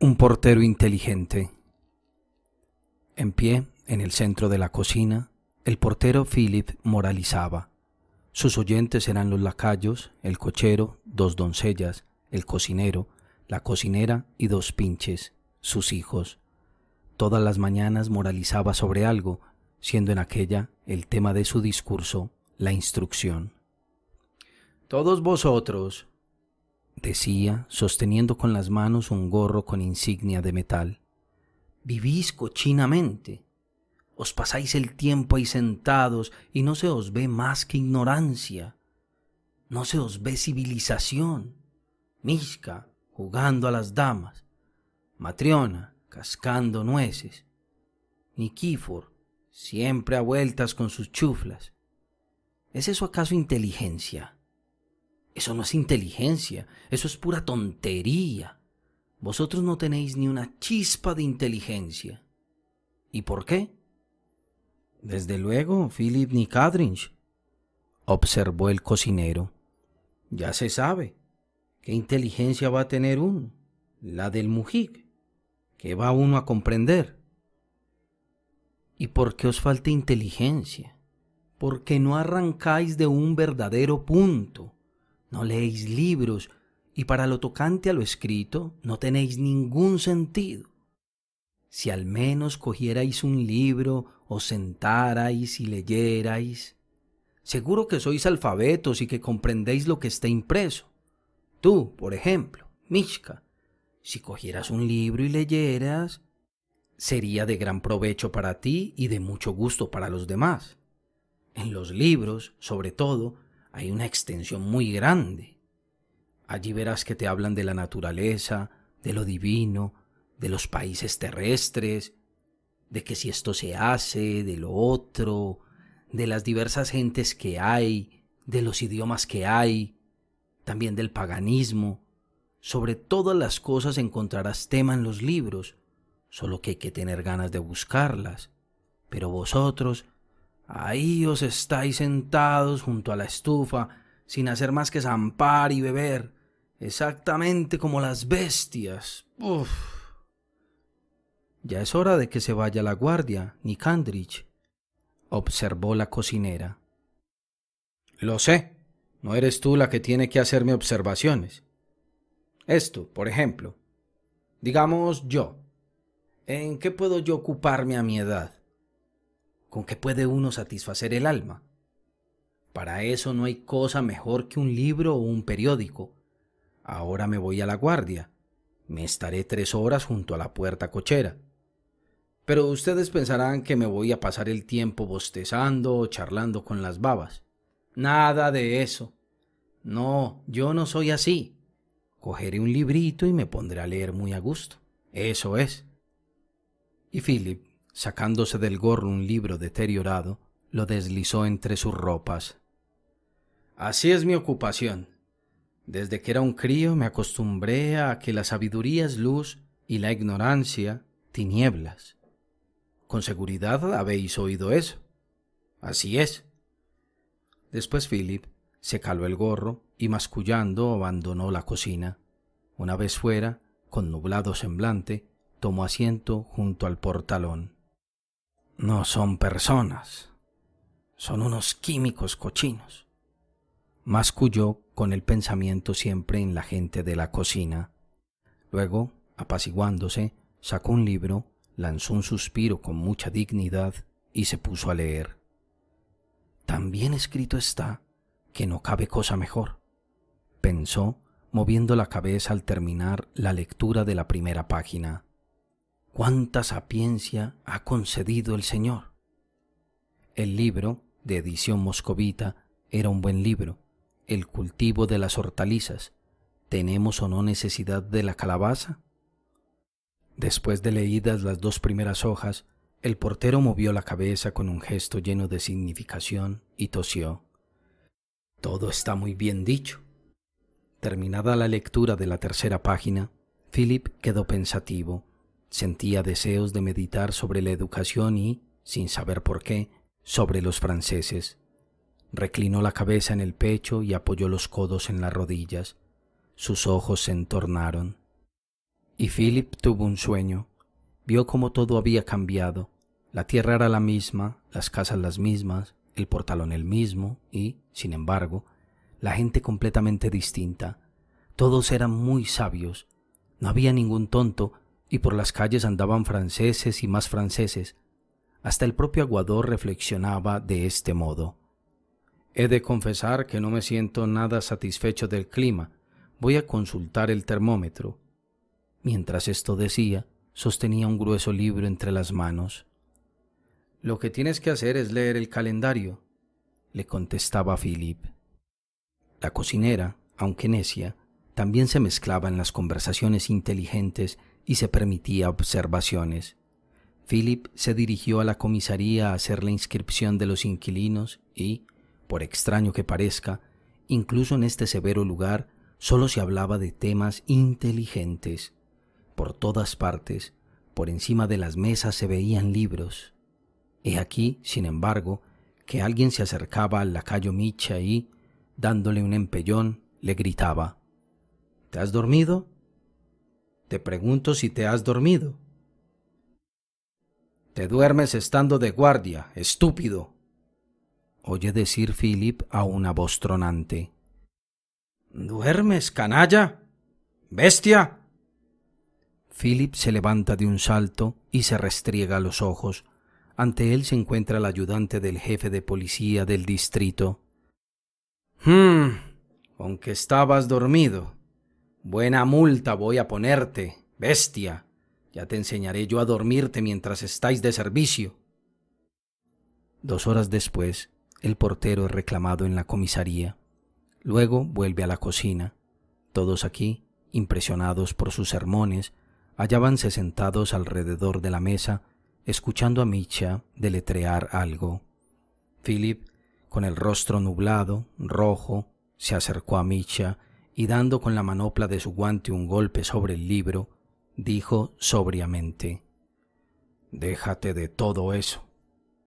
Un portero inteligente. En pie, en el centro de la cocina, el portero Philip moralizaba. Sus oyentes eran los lacayos, el cochero, dos doncellas, el cocinero, la cocinera y dos pinches, sus hijos. Todas las mañanas moralizaba sobre algo, siendo en aquella el tema de su discurso la instrucción. Todos vosotros, decía, sosteniendo con las manos un gorro con insignia de metal. Vivís cochinamente. Os pasáis el tiempo ahí sentados y no se os ve más que ignorancia. No se os ve civilización. Misca, jugando a las damas. Matriona, cascando nueces. Nikifor, siempre a vueltas con sus chuflas. ¿Es eso acaso inteligencia? Eso no es inteligencia, eso es pura tontería. Vosotros no tenéis ni una chispa de inteligencia. ¿Y por qué? Desde luego, Philip Nicadrinch, observó el cocinero. Ya se sabe. ¿Qué inteligencia va a tener uno? La del Mujik. ¿Qué va uno a comprender? ¿Y por qué os falta inteligencia? Porque no arrancáis de un verdadero punto no leéis libros, y para lo tocante a lo escrito no tenéis ningún sentido. Si al menos cogierais un libro, os sentarais y leyerais, seguro que sois alfabetos y que comprendéis lo que está impreso. Tú, por ejemplo, Mishka, si cogieras un libro y leyeras, sería de gran provecho para ti y de mucho gusto para los demás. En los libros, sobre todo, hay una extensión muy grande. Allí verás que te hablan de la naturaleza, de lo divino, de los países terrestres, de que si esto se hace, de lo otro, de las diversas gentes que hay, de los idiomas que hay, también del paganismo. Sobre todas las cosas encontrarás tema en los libros, solo que hay que tener ganas de buscarlas. Pero vosotros Ahí os estáis sentados junto a la estufa, sin hacer más que zampar y beber, exactamente como las bestias. Uf. Ya es hora de que se vaya la guardia, Nikandrich, observó la cocinera. Lo sé, no eres tú la que tiene que hacerme observaciones. Esto, por ejemplo. Digamos yo. ¿En qué puedo yo ocuparme a mi edad? ¿Con qué puede uno satisfacer el alma? Para eso no hay cosa mejor que un libro o un periódico. Ahora me voy a la guardia. Me estaré tres horas junto a la puerta cochera. Pero ustedes pensarán que me voy a pasar el tiempo bostezando o charlando con las babas. Nada de eso. No, yo no soy así. Cogeré un librito y me pondré a leer muy a gusto. Eso es. Y Philip Sacándose del gorro un libro deteriorado, lo deslizó entre sus ropas. Así es mi ocupación. Desde que era un crío me acostumbré a que la sabiduría es luz y la ignorancia tinieblas. Con seguridad habéis oído eso. Así es. Después Philip se caló el gorro y mascullando abandonó la cocina. Una vez fuera, con nublado semblante, tomó asiento junto al portalón no son personas, son unos químicos cochinos. Masculló con el pensamiento siempre en la gente de la cocina. Luego, apaciguándose, sacó un libro, lanzó un suspiro con mucha dignidad y se puso a leer. —Tan bien escrito está que no cabe cosa mejor, pensó, moviendo la cabeza al terminar la lectura de la primera página cuánta sapiencia ha concedido el Señor. El libro, de edición moscovita, era un buen libro, El cultivo de las hortalizas. ¿Tenemos o no necesidad de la calabaza? Después de leídas las dos primeras hojas, el portero movió la cabeza con un gesto lleno de significación y tosió. Todo está muy bien dicho. Terminada la lectura de la tercera página, Philip quedó pensativo Sentía deseos de meditar sobre la educación y, sin saber por qué, sobre los franceses. Reclinó la cabeza en el pecho y apoyó los codos en las rodillas. Sus ojos se entornaron. Y Philip tuvo un sueño. Vio cómo todo había cambiado. La tierra era la misma, las casas las mismas, el portalón el mismo y, sin embargo, la gente completamente distinta. Todos eran muy sabios. No había ningún tonto, y por las calles andaban franceses y más franceses. Hasta el propio aguador reflexionaba de este modo. He de confesar que no me siento nada satisfecho del clima. Voy a consultar el termómetro. Mientras esto decía, sostenía un grueso libro entre las manos. Lo que tienes que hacer es leer el calendario, le contestaba Philip. La cocinera, aunque necia, también se mezclaba en las conversaciones inteligentes y se permitía observaciones. Philip se dirigió a la comisaría a hacer la inscripción de los inquilinos y, por extraño que parezca, incluso en este severo lugar solo se hablaba de temas inteligentes. Por todas partes, por encima de las mesas se veían libros. He aquí, sin embargo, que alguien se acercaba al lacayo Micha y, dándole un empellón, le gritaba ¿Te has dormido? Te pregunto si te has dormido. Te duermes estando de guardia, estúpido. Oye decir Philip a una voz tronante. ¿Duermes, canalla? ¿Bestia? Philip se levanta de un salto y se restriega los ojos. Ante él se encuentra el ayudante del jefe de policía del distrito. Hmm, aunque estabas dormido, Buena multa voy a ponerte, bestia. Ya te enseñaré yo a dormirte mientras estáis de servicio. Dos horas después, el portero es reclamado en la comisaría. Luego vuelve a la cocina. Todos aquí, impresionados por sus sermones, hallábanse sentados alrededor de la mesa, escuchando a Micha deletrear algo. Philip, con el rostro nublado, rojo, se acercó a Micha y dando con la manopla de su guante un golpe sobre el libro, dijo sobriamente, Déjate de todo eso.